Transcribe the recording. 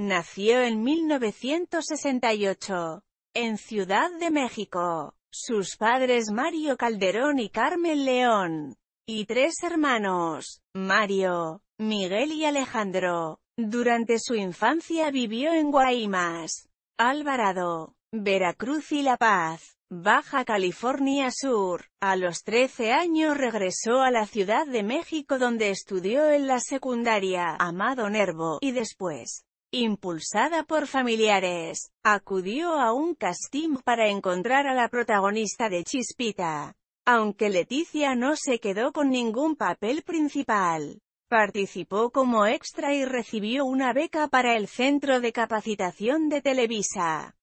Nació en 1968, en Ciudad de México. Sus padres Mario Calderón y Carmen León, y tres hermanos, Mario, Miguel y Alejandro. Durante su infancia vivió en Guaymas, Alvarado, Veracruz y La Paz, Baja California Sur. A los 13 años regresó a la Ciudad de México donde estudió en la secundaria Amado Nervo, y después impulsada por familiares, acudió a un casting para encontrar a la protagonista de Chispita. Aunque Leticia no se quedó con ningún papel principal, participó como extra y recibió una beca para el Centro de Capacitación de Televisa.